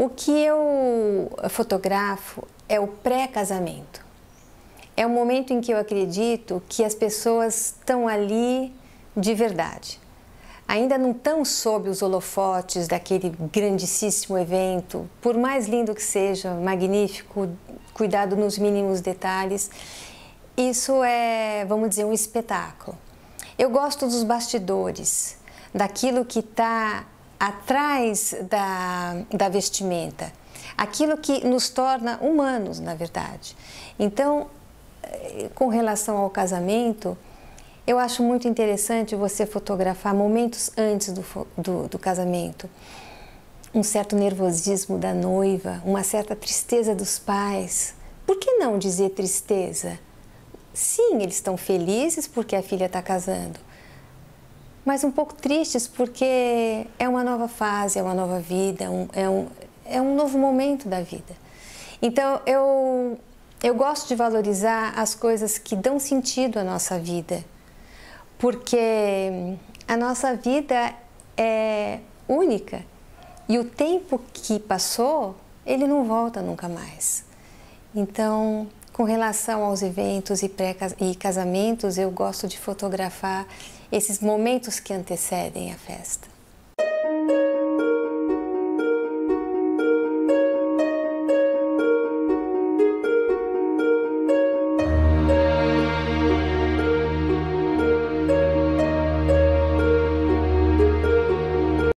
O que eu fotografo é o pré-casamento. É o momento em que eu acredito que as pessoas estão ali de verdade. Ainda não estão sob os holofotes daquele grandíssimo evento, por mais lindo que seja, magnífico, cuidado nos mínimos detalhes. Isso é, vamos dizer, um espetáculo. Eu gosto dos bastidores, daquilo que está atrás da, da vestimenta, aquilo que nos torna humanos, na verdade. Então, eh, com relação ao casamento, eu acho muito interessante você fotografar momentos antes do, do, do, casamento. Um certo nervosismo da noiva, uma certa tristeza dos pais. Por que não dizer tristeza? Sim, eles estão felizes porque a filha está casando, mas um pouco tristes porque é uma nova fase, é uma nova vida, um, é, um, é um novo momento da vida. Então eu, eu gosto de valorizar as coisas que dão sentido à nossa vida, porque a nossa vida é única e o tempo que passou ele não volta nunca mais. Então com relação aos eventos e, pré e casamentos, eu gosto de fotografar esses momentos que antecedem a festa.